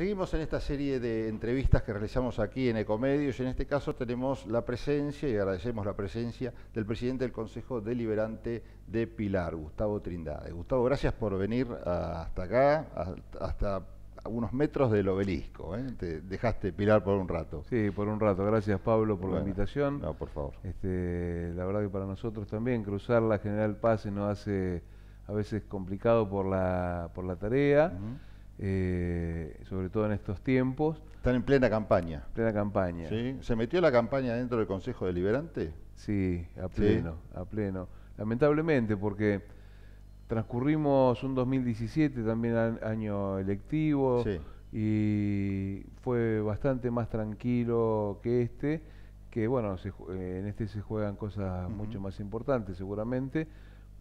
Seguimos en esta serie de entrevistas que realizamos aquí en Ecomedios. En este caso tenemos la presencia, y agradecemos la presencia, del presidente del Consejo Deliberante de Pilar, Gustavo Trindade. Gustavo, gracias por venir hasta acá, hasta unos metros del obelisco. ¿eh? Te dejaste Pilar por un rato. Sí, por un rato. Gracias, Pablo, por la invitación. No, por favor. Este, la verdad que para nosotros también cruzar la General Paz nos hace a veces complicado por la, tarea. Eh, sobre todo en estos tiempos. Están en plena campaña. Plena campaña. ¿Se metió la campaña dentro del Consejo Deliberante? Sí, a pleno, a pleno. Lamentablemente, porque transcurrimos un 2017 también año electivo y fue bastante más tranquilo que este, que bueno, eh, en este se juegan cosas mucho más importantes seguramente,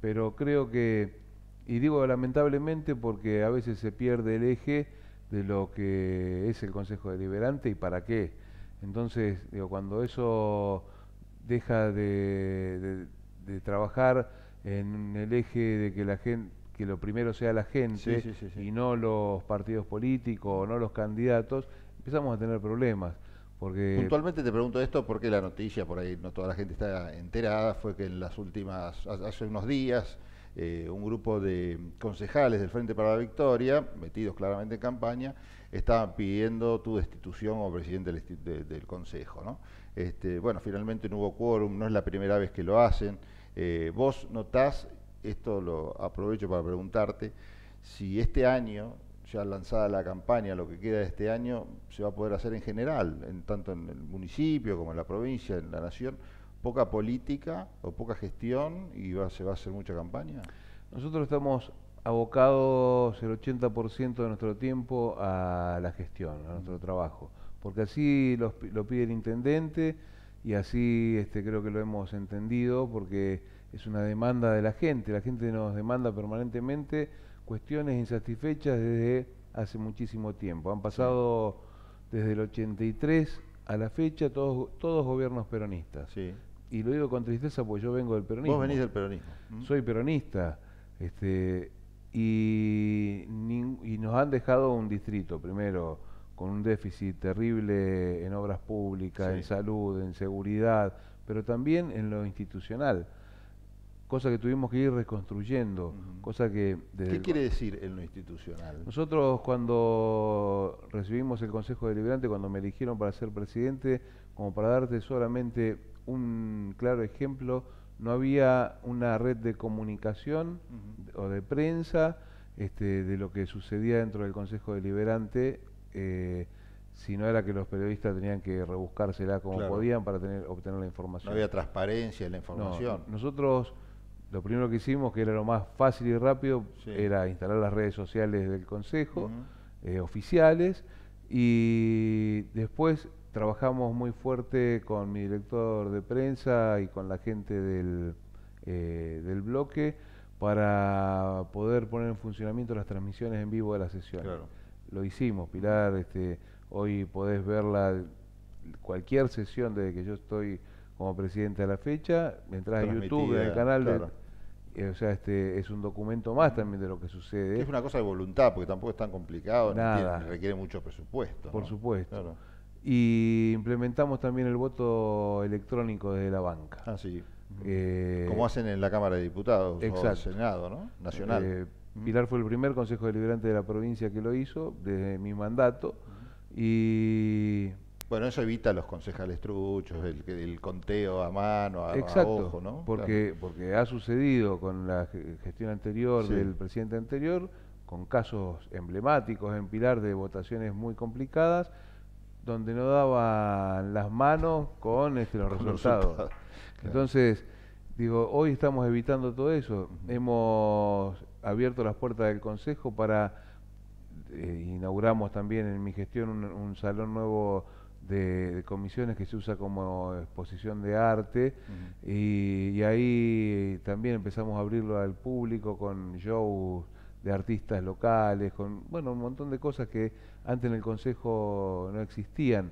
pero creo que y digo lamentablemente porque a veces se pierde el eje de lo que es el Consejo Deliberante y para qué. Entonces, digo, cuando eso deja de, trabajar en el eje de que la gente que lo primero sea la gente y no los partidos políticos o no los candidatos, empezamos a tener problemas. Porque Puntualmente te pregunto esto porque la noticia, por ahí no toda la gente está enterada, fue que en las últimas, hace unos días, eh, un grupo de concejales del Frente para la Victoria, metidos claramente en campaña, estaban pidiendo tu destitución como presidente del, Consejo. Este, bueno, finalmente no hubo quórum, no es la primera vez que lo hacen. Eh, vos notás, esto lo aprovecho para preguntarte, si este año, ya lanzada la campaña, lo que queda de este año, se va a poder hacer en general, tanto en el municipio como en la provincia, en la nación, poca política o poca gestión y se va a hacer mucha campaña? Nosotros estamos abocados el 80% de nuestro tiempo a la gestión, a nuestro mm. trabajo, porque así lo pide el intendente y así este, creo que lo hemos entendido porque es una demanda de la gente, la gente nos demanda permanentemente cuestiones insatisfechas desde hace muchísimo tiempo. Han pasado desde el 83 a la fecha todos, todos gobiernos peronistas y lo digo con tristeza porque yo vengo del peronismo. Vos venís del peronismo. Mm. Soy peronista. Este, y, nos han dejado un distrito, primero, con un déficit terrible en obras públicas, en salud, en seguridad, pero también en lo institucional. Cosa que tuvimos que ir reconstruyendo. cosa que ¿Qué quiere decir en lo institucional? Nosotros cuando recibimos el Consejo Deliberante, cuando me eligieron para ser presidente, como para darte solamente un claro ejemplo, no había una red de comunicación o de prensa este, de lo que sucedía dentro del Consejo Deliberante, eh, sino era que los periodistas tenían que rebuscársela como podían para tener, obtener la información. No había transparencia en la información. nosotros lo primero que hicimos, que era lo más fácil y rápido, era instalar las redes sociales del Consejo, eh, oficiales, y después trabajamos muy fuerte con mi director de prensa y con la gente del, eh, del bloque para poder poner en funcionamiento las transmisiones en vivo de la sesión. Lo hicimos, Pilar, este, hoy podés verla cualquier sesión desde que yo estoy como presidente a la fecha, mientras en YouTube, en el canal de eh, o sea, este es un documento más mm. también de lo que sucede. Es una cosa de voluntad, porque tampoco es tan complicado, Ni requiere mucho presupuesto. Por supuesto. Claro. Y implementamos también el voto electrónico desde la banca. Ah, sí. Eh, Como hacen en la Cámara de Diputados o el Senado, ¿no? Nacional. Eh, Pilar fue el primer Consejo Deliberante de la provincia que lo hizo desde mi mandato. Y bueno, eso evita los concejales truchos, el, conteo a mano, a, ojo, ¿no? Porque, porque ha sucedido con la gestión anterior del presidente anterior, con casos emblemáticos en Pilar de votaciones muy complicadas, donde no daban las manos con este, los resultados. Entonces, digo, hoy estamos evitando todo eso. Hemos abierto las puertas del Consejo para, eh, inauguramos también en mi gestión un, salón nuevo de, comisiones que se usa como exposición de arte y, y, ahí también empezamos a abrirlo al público con shows de artistas locales, con bueno, un montón de cosas que antes en el Consejo no existían,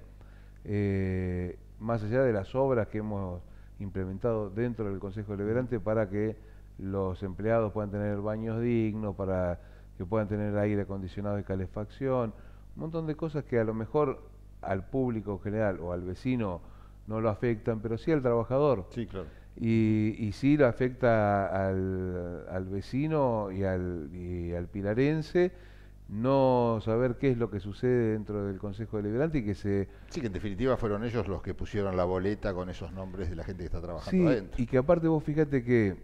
eh, más allá de las obras que hemos implementado dentro del Consejo Deliberante para que los empleados puedan tener baños dignos, para que puedan tener aire acondicionado y calefacción, un montón de cosas que a lo mejor al público general o al vecino no lo afectan, pero sí al trabajador. Sí, claro. Y, y sí lo afecta al, vecino y al, al, pilarense no saber qué es lo que sucede dentro del Consejo Deliberante y que se... Sí, que en definitiva fueron ellos los que pusieron la boleta con esos nombres de la gente que está trabajando sí, Y que aparte vos fíjate que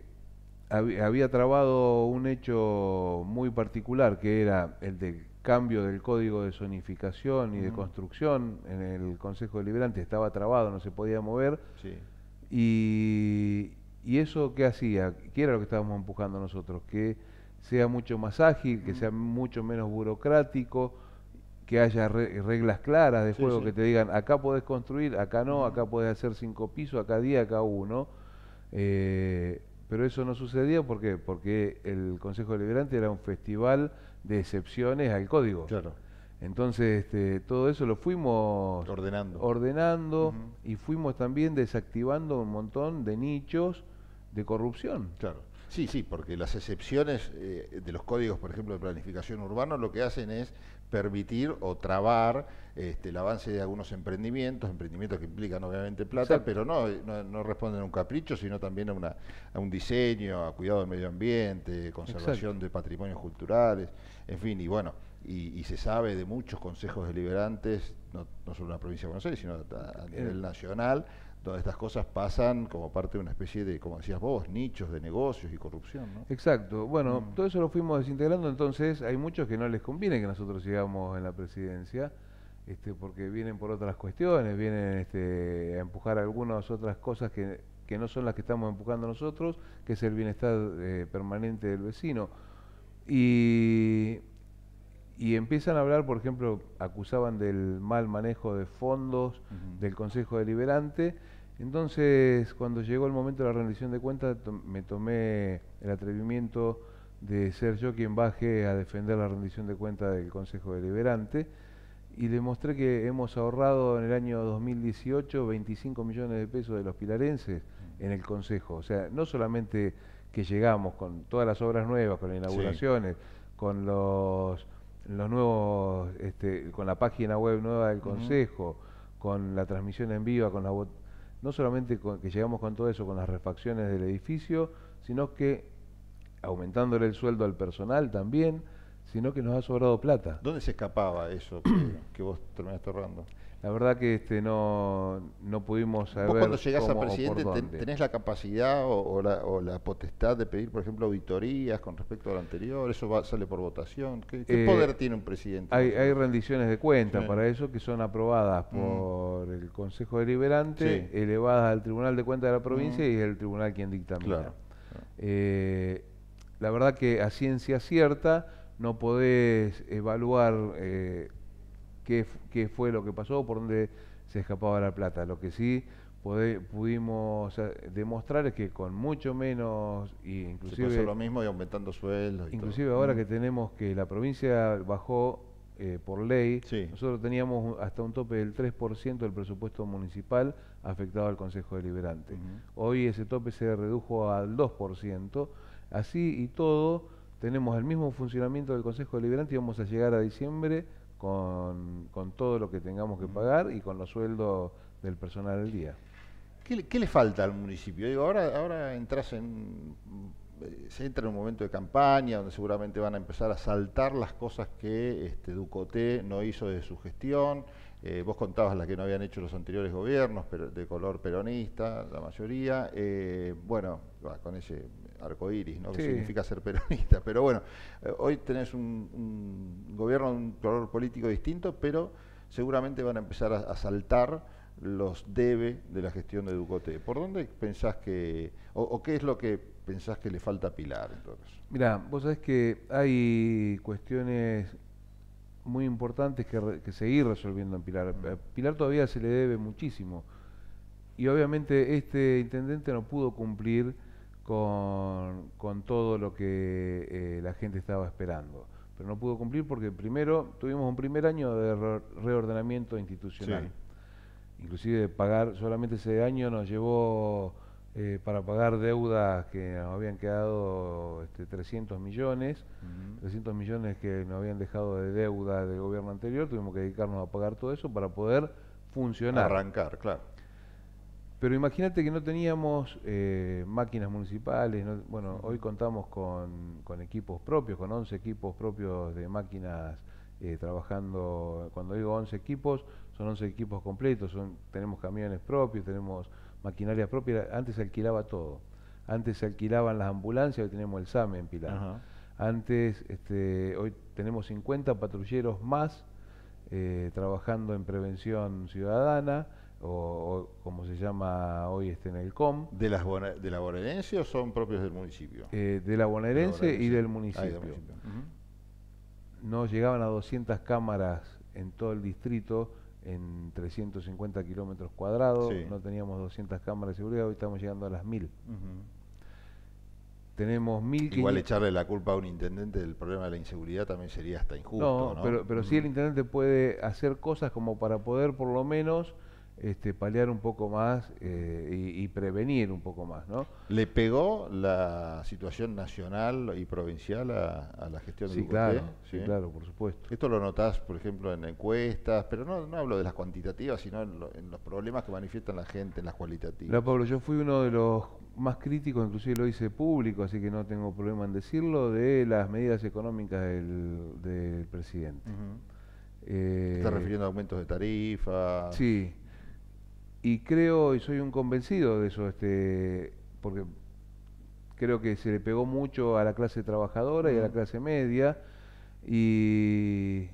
había trabado un hecho muy particular, que era el de cambio del código de zonificación y de construcción en el Consejo Deliberante, estaba trabado, no se podía mover. Sí. Y, eso qué hacía, que era lo que estábamos empujando nosotros, que sea mucho más ágil, que sea mucho menos burocrático, que haya reglas claras de juego, que te digan, acá podés construir, acá no, acá podés hacer cinco pisos, acá día, acá uno. Eh, pero eso no sucedía ¿por qué? porque el Consejo Deliberante era un festival de excepciones al código. Entonces, este, todo eso lo fuimos ordenando, y fuimos también desactivando un montón de nichos de corrupción. Claro. Sí, sí, porque las excepciones eh, de los códigos, por ejemplo, de planificación urbana, lo que hacen es permitir o trabar este, el avance de algunos emprendimientos, emprendimientos que implican obviamente plata, pero eh, no, no, responden a un capricho, sino también a, un diseño, a cuidado del medio ambiente, conservación de patrimonios culturales, en fin, y bueno, y, se sabe de muchos consejos deliberantes, no, no solo en la provincia de Buenos Aires, sino a, nivel nacional, donde estas cosas pasan como parte de una especie de, como decías vos, nichos de negocios y corrupción. Exacto. Bueno, mm. todo eso lo fuimos desintegrando, entonces hay muchos que no les conviene que nosotros sigamos en la presidencia, este, porque vienen por otras cuestiones, vienen este, a empujar algunas otras cosas que, no son las que estamos empujando nosotros, que es el bienestar eh, permanente del vecino. Y y empiezan a hablar, por ejemplo, acusaban del mal manejo de fondos del Consejo Deliberante. Entonces, cuando llegó el momento de la rendición de cuentas, me tomé el atrevimiento de ser yo quien baje a defender la rendición de cuentas del Consejo Deliberante y demostré que hemos ahorrado en el año 2018 25 millones de pesos de los pilarenses en el Consejo. O sea, no solamente que llegamos con todas las obras nuevas, con las inauguraciones, con los los nuevos, este, con la página web nueva del Consejo, con la transmisión en viva, con la no solamente que llegamos con todo eso, con las refacciones del edificio, sino que aumentándole el sueldo al personal también, sino que nos ha sobrado plata. ¿Dónde se escapaba eso que, vos terminaste ahorrando? La verdad que este, no, no pudimos saber. cuando llegás a presidente tenés la capacidad o, la, potestad de pedir, por ejemplo, auditorías con respecto a lo anterior? ¿Eso sale por votación? ¿Qué, eh, poder tiene un presidente? Hay, hay rendiciones de cuentas para eso que son aprobadas mm. por el Consejo Deliberante, elevadas al Tribunal de Cuentas de la provincia mm. y es el tribunal quien dictamina. Eh, la verdad que a ciencia cierta no podés evaluar. Eh, qué, fue lo que pasó, por dónde se escapaba la plata. Lo que sí pudimos eh, demostrar es que con mucho menos inclusive lo mismo y aumentando sueldos inclusive ahora mm. que tenemos que la provincia bajó eh, por ley nosotros teníamos hasta un tope del 3% del presupuesto municipal afectado al Consejo Deliberante hoy ese tope se redujo al 2% así y todo tenemos el mismo funcionamiento del Consejo Deliberante y vamos a llegar a diciembre con, todo lo que tengamos que pagar y con los sueldos del personal del día. ¿Qué, le falta al municipio? Digo, ahora, ahora entras en. Eh, se entra en un momento de campaña donde seguramente van a empezar a saltar las cosas que este, Ducoté no hizo de su gestión. Eh, vos contabas las que no habían hecho los anteriores gobiernos, pero de color peronista, la mayoría. Eh, bueno, con ese arcoíris, ¿no? significa ser peronista. Pero bueno, eh, hoy tenés un, gobierno de un color político distinto, pero seguramente van a empezar a, saltar los debe de la gestión de Ducote. ¿Por dónde pensás que, o, qué es lo que pensás que le falta a Pilar entonces? Mirá, vos sabés que hay cuestiones muy importantes que, que seguir resolviendo en Pilar. A mm. eh, Pilar todavía se le debe muchísimo. Y obviamente este intendente no pudo cumplir con, todo lo que eh, la gente estaba esperando. Pero no pudo cumplir porque primero tuvimos un primer año de reordenamiento institucional. Inclusive pagar, solamente ese año nos llevó eh, para pagar deudas que nos habían quedado este, 300 millones, 300 millones que nos habían dejado de deuda del gobierno anterior, tuvimos que dedicarnos a pagar todo eso para poder funcionar. Arrancar, claro. Pero imagínate que no teníamos eh, máquinas municipales, bueno, hoy contamos con, equipos propios, con 11 equipos propios de máquinas eh, trabajando, cuando digo 11 equipos, son 11 equipos completos, tenemos camiones propios, tenemos maquinaria propia, antes se alquilaba todo, antes se alquilaban las ambulancias, hoy tenemos el SAME en Pilar, antes, este, hoy tenemos 50 patrulleros más eh, trabajando en prevención ciudadana, o, como se llama hoy este en el COM. ¿De, las de la bonaerense o son propios del municipio? Eh, de, la bonaerense, y ah, del municipio. No llegaban a 200 cámaras en todo el distrito, en 350 kilómetros cuadrados, no teníamos 200 cámaras de seguridad, hoy estamos llegando a las 1000. Tenemos mil Igual echarle la culpa a un intendente del problema de la inseguridad también sería hasta injusto. No, pero, pero sí el intendente puede hacer cosas como para poder por lo menos este, paliar un poco más eh, y, prevenir un poco más, ¿no? ¿Le pegó la situación nacional y provincial a, la gestión del claro, ¿Sí? ¿eh? claro, por supuesto. Esto lo notás, por ejemplo, en encuestas, pero no, hablo de las cuantitativas, sino en, los problemas que manifiestan la gente, en las cualitativas. yo fui uno de los más críticos, inclusive lo hice público, así que no tengo problema en decirlo, de las medidas económicas del, presidente. Está eh, ¿Estás refiriendo a aumentos de tarifa? Sí y creo, y soy un convencido de eso, este, porque creo que se le pegó mucho a la clase trabajadora y a la clase media, y,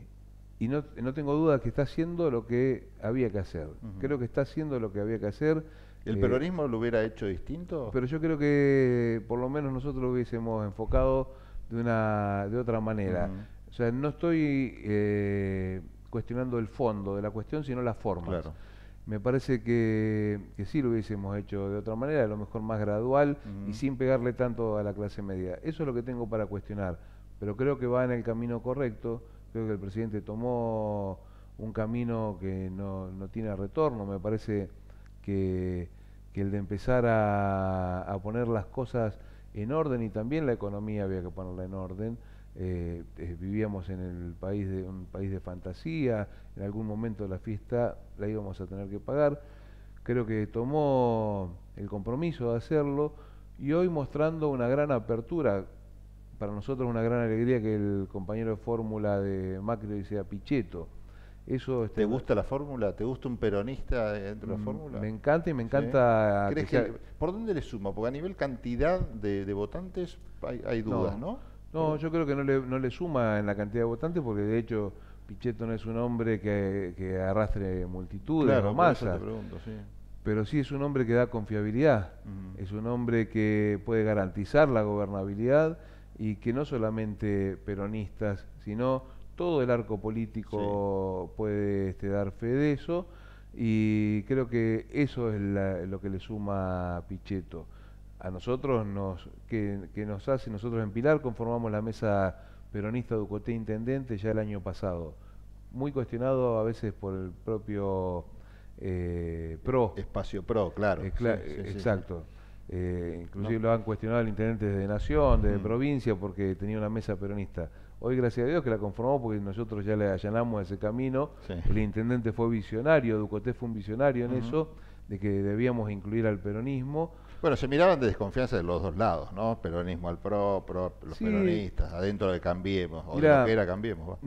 y no, no, tengo duda que está haciendo lo que había que hacer. Creo que está haciendo lo que había que hacer. ¿El eh, peronismo lo hubiera hecho distinto? Pero yo creo que por lo menos nosotros lo hubiésemos enfocado de, una, de otra manera. O sea, no estoy eh, cuestionando el fondo de la cuestión, sino las formas me parece que, que, sí lo hubiésemos hecho de otra manera, a lo mejor más gradual y sin pegarle tanto a la clase media. Eso es lo que tengo para cuestionar, pero creo que va en el camino correcto, creo que el presidente tomó un camino que no, tiene retorno, me parece que, el de empezar a, poner las cosas en orden y también la economía había que ponerla en orden, eh, eh, vivíamos en el país de un país de fantasía, en algún momento de la fiesta la íbamos a tener que pagar. Creo que tomó el compromiso de hacerlo y hoy mostrando una gran apertura, para nosotros una gran alegría que el compañero de fórmula de Macri sea Pichetto. Eso este, ¿Te gusta la fórmula? ¿Te gusta un peronista dentro de la mm, fórmula? Me encanta y me encanta... ¿Por dónde le suma? Porque a nivel cantidad de, votantes hay, dudas, ¿no? No, yo creo que no le, suma en la cantidad de votantes porque de hecho Pichetto no es un hombre que, arrastre multitudes claro, o masas. Pero sí es un hombre que da confiabilidad, es un hombre que puede garantizar la gobernabilidad y que no solamente peronistas, sino todo el arco político puede este, dar fe de eso y creo que eso es lo que le suma a Pichetto a nosotros nos, que, nos hace, nosotros en Pilar conformamos la mesa peronista Ducoté Intendente ya el año pasado. Muy cuestionado a veces por el propio eh, PRO. Espacio PRO, claro. exacto. Eh, inclusive lo han cuestionado el intendente de Nación, de mm. provincia, porque tenía una mesa peronista. Hoy, gracias a Dios, que la conformamos porque nosotros ya le allanamos ese camino. El intendente fue visionario, Ducoté fue un visionario en eso de que debíamos incluir al peronismo. Bueno, se miraban de desconfianza de los dos lados, ¿no? Peronismo al PRO, pro los peronistas, adentro de Cambiemos, o de lo que era Cambiemos.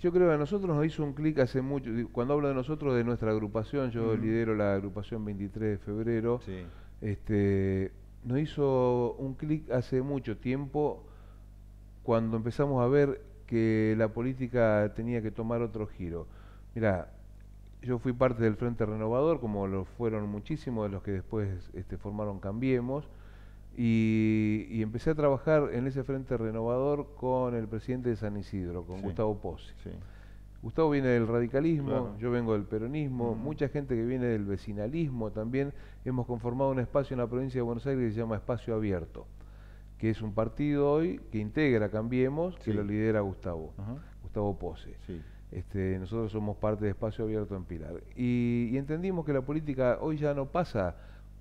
yo creo que a nosotros nos hizo un clic hace mucho, cuando hablo de nosotros, de nuestra agrupación, yo mm. lidero la agrupación 23 de febrero, este, nos hizo un clic hace mucho tiempo cuando empezamos a ver que la política tenía que tomar otro giro. Mira, yo fui parte del Frente Renovador, como lo fueron muchísimos de los que después este, formaron Cambiemos, y, empecé a trabajar en ese Frente Renovador con el presidente de San Isidro, con Gustavo Pozzi. Gustavo viene del radicalismo, yo vengo del peronismo, mm. mucha gente que viene del vecinalismo también. Hemos conformado un espacio en la provincia de Buenos Aires que se llama Espacio Abierto, que es un partido hoy que integra Cambiemos, que lo lidera Gustavo, Gustavo Pose. Este, nosotros somos parte de Espacio Abierto en Pilar. Y, entendimos que la política hoy ya no pasa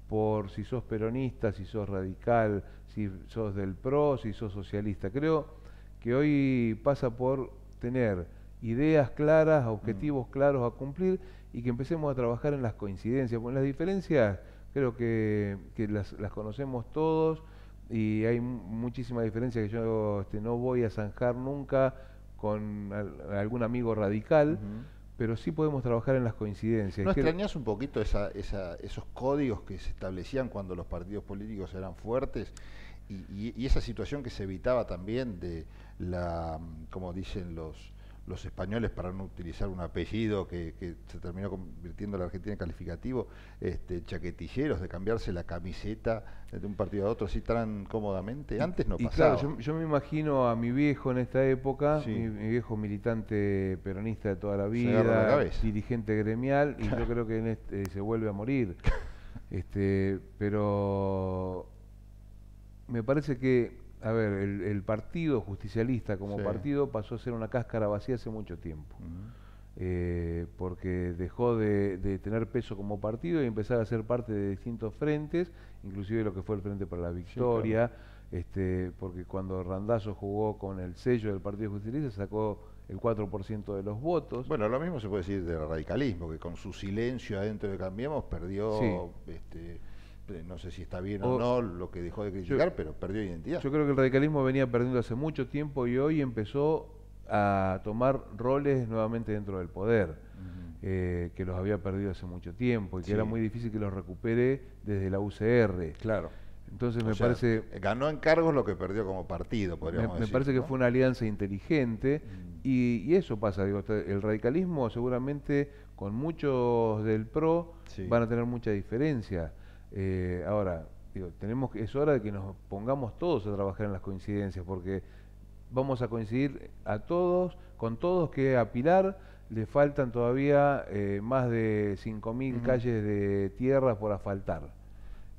por si sos peronista, si sos radical, si sos del PRO, si sos socialista. Creo que hoy pasa por tener ideas claras, objetivos mm. claros a cumplir y que empecemos a trabajar en las coincidencias. Porque las diferencias creo que, las, conocemos todos y hay muchísimas diferencias que yo este, no voy a zanjar nunca con algún amigo radical, pero sí podemos trabajar en las coincidencias. ¿No extrañas un poquito esos códigos que se establecían cuando los partidos políticos eran fuertes y esa situación que se evitaba también de la, mm, como dicen los los españoles para no utilizar un apellido que, se terminó convirtiendo en la Argentina en calificativo, este, chaquetilleros, de cambiarse la camiseta de un partido a otro así tan cómodamente. Antes no pasaba. yo, me imagino a mi viejo en esta época, mi, viejo militante peronista de toda la vida, dirigente gremial, y yo creo que en este, eh, se vuelve a morir. Este, pero me parece que a ver, el, partido justicialista como partido pasó a ser una cáscara vacía hace mucho tiempo. Eh, porque dejó de, tener peso como partido y empezar a ser parte de distintos frentes, inclusive lo que fue el Frente para la Victoria, este, porque cuando Randazo jugó con el sello del Partido Justicialista sacó el 4% de los votos. Bueno, lo mismo se puede decir del radicalismo, que con su silencio adentro de Cambiemos perdió... Este, eh, no sé si está bien o, no lo que dejó de criticar, pero perdió identidad. Yo creo que el radicalismo venía perdiendo hace mucho tiempo y hoy empezó a tomar roles nuevamente dentro del poder, eh, que los había perdido hace mucho tiempo y que era muy difícil que los recupere desde la UCR. Claro. Entonces me parece... Ganó en cargos lo que perdió como partido, podríamos me, decir. Me parece que fue una alianza inteligente mm. y, eso pasa. Digo, el radicalismo seguramente con muchos del PRO van a tener mucha diferencia. Eh, ahora, digo, tenemos es hora de que nos pongamos todos a trabajar en las coincidencias, porque vamos a coincidir a todos, con todos que a Pilar le faltan todavía eh, más de 5.000 calles de tierra por asfaltar.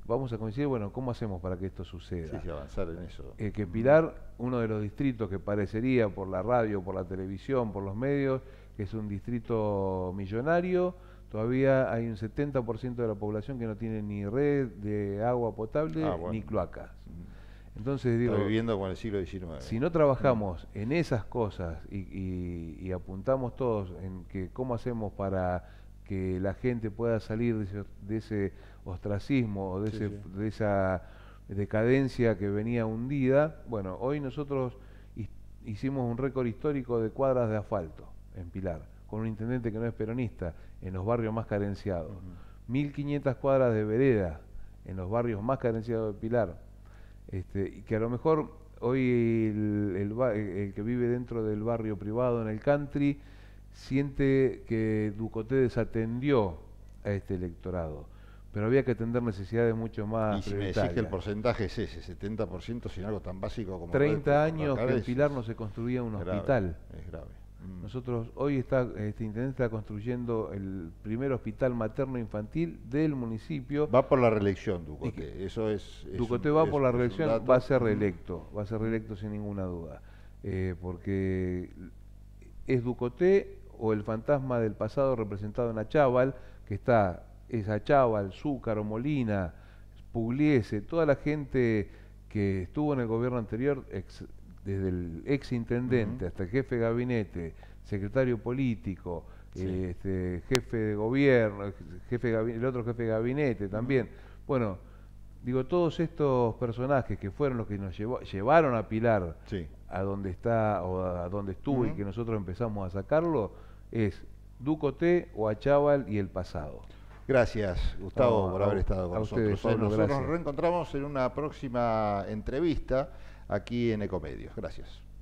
Vamos a coincidir, bueno, ¿cómo hacemos para que esto suceda? Sí, avanzar en eso. Eh, que Pilar, uno de los distritos que parecería por la radio, por la televisión, por los medios, que es un distrito millonario, Todavía hay un 70% de la población que no tiene ni red de agua potable ah, ni cloacas. Mm. Entonces digo... viviendo con el siglo Si no trabajamos en esas cosas y, apuntamos todos en que cómo hacemos para que la gente pueda salir de ese, ostracismo, de, de esa decadencia que venía hundida, bueno, hoy nosotros hicimos un récord histórico de cuadras de asfalto en Pilar con un intendente que no es peronista, en los barrios más carenciados. 1.500 cuadras de vereda en los barrios más carenciados de Pilar. Este, y que a lo mejor hoy el, que vive dentro del barrio privado en el country siente que Ducoté desatendió a este electorado pero había que atender necesidades mucho más. Y si me decís que el porcentaje es ese, 70%, sin algo tan básico como. 30 años que en Pilar no se construía un hospital. Es grave. Mm. Nosotros hoy está, este intendente está construyendo el primer hospital materno infantil del municipio. Va por la reelección, Ducote. eso es. Ducote va por la reelección, va a ser mm. reelecto, va a ser reelecto sin ninguna duda. Eh, porque es Ducote o el fantasma del pasado representado en Achával, que está, es Achával, Zúcaro, Molina, Pugliese, toda la gente que estuvo en el gobierno anterior, desde el ex intendente hasta el jefe de gabinete, secretario político, este, jefe de gobierno, el otro jefe de gabinete también. Bueno, digo, todos estos personajes que fueron los que nos llevó, llevaron a Pilar a donde está o a donde estuvo y que nosotros empezamos a sacarlo, es Ducoté, Achával y el pasado. Gracias, Gustavo, por haber estado con nosotros. Ustedes, nosotros nos reencontramos en una próxima entrevista aquí en Ecomedios. Gracias.